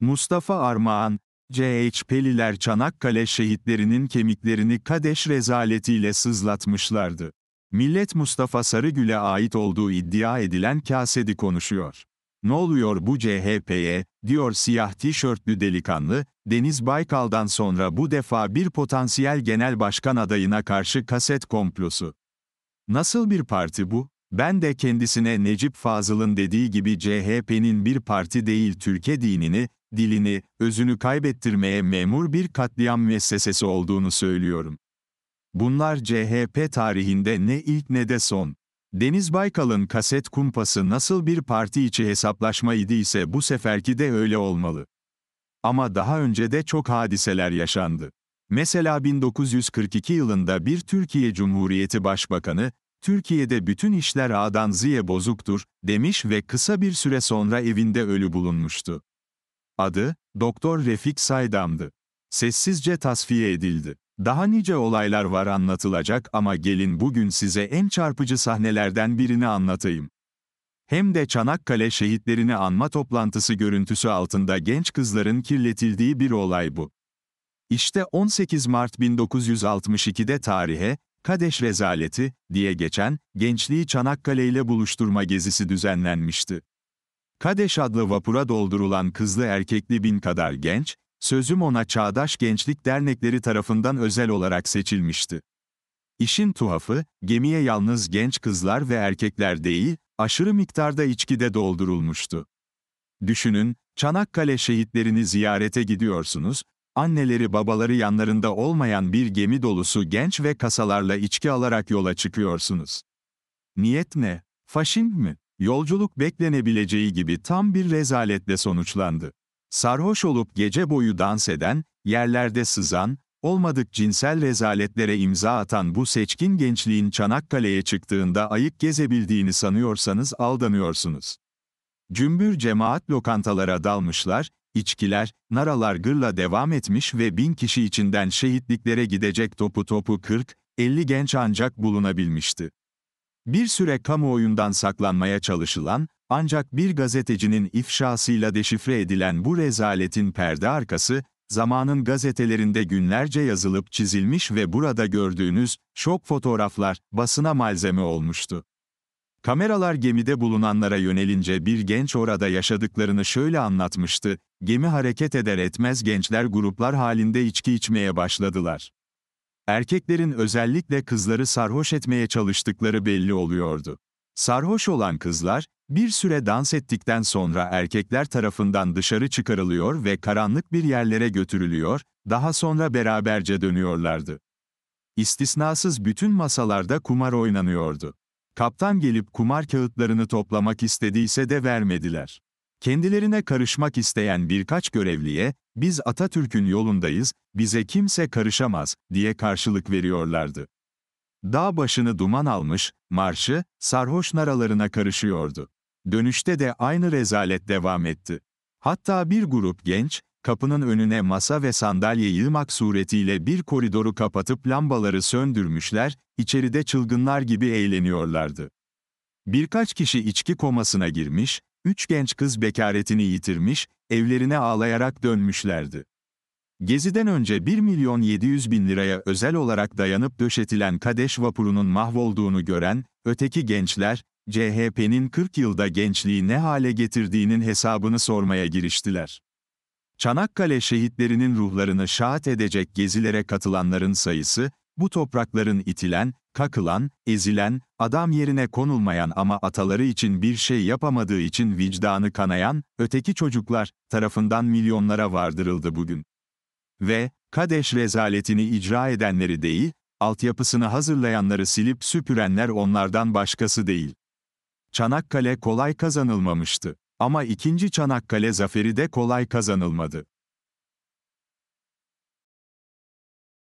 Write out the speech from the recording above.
Mustafa Armağan, CHP'liler Çanakkale şehitlerinin kemiklerini Kadeş rezaletiyle sızlatmışlardı. Millet Mustafa Sarıgül'e ait olduğu iddia edilen kasedi konuşuyor. Ne oluyor bu CHP'ye, diyor siyah tişörtlü delikanlı, Deniz Baykal'dan sonra bu defa bir potansiyel genel başkan adayına karşı kaset komplosu. Nasıl bir parti bu? Ben de kendisine Necip Fazıl'ın dediği gibi CHP'nin bir parti değil Türkiye dinini, dilini, özünü kaybettirmeye memur bir katliam müessesesi olduğunu söylüyorum. Bunlar CHP tarihinde ne ilk ne de son. Deniz Baykal'ın kaset kumpası nasıl bir parti içi hesaplaşma idiyse bu seferki de öyle olmalı. Ama daha önce de çok hadiseler yaşandı. Mesela 1942 yılında bir Türkiye Cumhuriyeti Başbakanı, Türkiye'de bütün işler A'dan Ziye bozuktur, demiş ve kısa bir süre sonra evinde ölü bulunmuştu. Adı, Doktor Refik Saydam'dı. Sessizce tasfiye edildi. Daha nice olaylar var anlatılacak ama gelin bugün size en çarpıcı sahnelerden birini anlatayım. Hem de Çanakkale şehitlerini anma toplantısı görüntüsü altında genç kızların kirletildiği bir olay bu. İşte 18 Mart 1962'de tarihe, Kadeş Rezaleti diye geçen, gençliği Çanakkale ile buluşturma gezisi düzenlenmişti. Kadeş adlı vapura doldurulan kızlı erkekli bin kadar genç, sözüm ona Çağdaş Gençlik Dernekleri tarafından özel olarak seçilmişti. İşin tuhafı, gemiye yalnız genç kızlar ve erkekler değil, aşırı miktarda içki de doldurulmuştu. Düşünün, Çanakkale şehitlerini ziyarete gidiyorsunuz, anneleri babaları yanlarında olmayan bir gemi dolusu genç ve kasalarla içki alarak yola çıkıyorsunuz. Niyet ne? Faşin mi? Yolculuk beklenebileceği gibi tam bir rezaletle sonuçlandı. Sarhoş olup gece boyu dans eden, yerlerde sızan, olmadık cinsel rezaletlere imza atan bu seçkin gençliğin Çanakkale'ye çıktığında ayık gezebildiğini sanıyorsanız aldanıyorsunuz. Cümbür cemaat lokantalara dalmışlar, içkiler, naralar gırla devam etmiş ve bin kişi içinden şehitliklere gidecek topu topu 40, 50 genç ancak bulunabilmişti. Bir süre kamuoyundan saklanmaya çalışılan, ancak bir gazetecinin ifşasıyla deşifre edilen bu rezaletin perde arkası, zamanın gazetelerinde günlerce yazılıp çizilmiş ve burada gördüğünüz şok fotoğraflar basına malzeme olmuştu. Kameralar gemide bulunanlara yönelince bir genç orada yaşadıklarını şöyle anlatmıştı, gemi hareket eder etmez gençler gruplar halinde içki içmeye başladılar. Erkeklerin özellikle kızları sarhoş etmeye çalıştıkları belli oluyordu. Sarhoş olan kızlar, bir süre dans ettikten sonra erkekler tarafından dışarı çıkarılıyor ve karanlık bir yerlere götürülüyor, daha sonra beraberce dönüyorlardı. İstisnasız bütün masalarda kumar oynanıyordu. Kaptan gelip kumar kağıtlarını toplamak istediyse de vermediler. Kendilerine karışmak isteyen birkaç görevliye, biz Atatürk'ün yolundayız, bize kimse karışamaz, diye karşılık veriyorlardı. Dağ başını duman almış, marşı, sarhoş naralarına karışıyordu. Dönüşte de aynı rezalet devam etti. Hatta bir grup genç, kapının önüne masa ve sandalye yığmak suretiyle bir koridoru kapatıp lambaları söndürmüşler, içeride çılgınlar gibi eğleniyorlardı. Birkaç kişi içki komasına girmiş, üç genç kız bekaretini yitirmiş, evlerine ağlayarak dönmüşlerdi. Geziden önce 1 milyon 700 bin liraya özel olarak dayanıp döşetilen Kadeş vapurunun mahvolduğunu gören, öteki gençler, CHP'nin 40 yılda gençliği ne hale getirdiğinin hesabını sormaya giriştiler. Çanakkale şehitlerinin ruhlarını şahit edecek gezilere katılanların sayısı, bu toprakların itilen, kakılan, ezilen, adam yerine konulmayan ama ataları için bir şey yapamadığı için vicdanı kanayan, öteki çocuklar tarafından milyonlara vardırıldı bugün. Ve, Kadeş rezaletini icra edenleri değil, altyapısını hazırlayanları silip süpürenler onlardan başkası değil. Çanakkale kolay kazanılmamıştı. Ama ikinci Çanakkale zaferi de kolay kazanılmadı.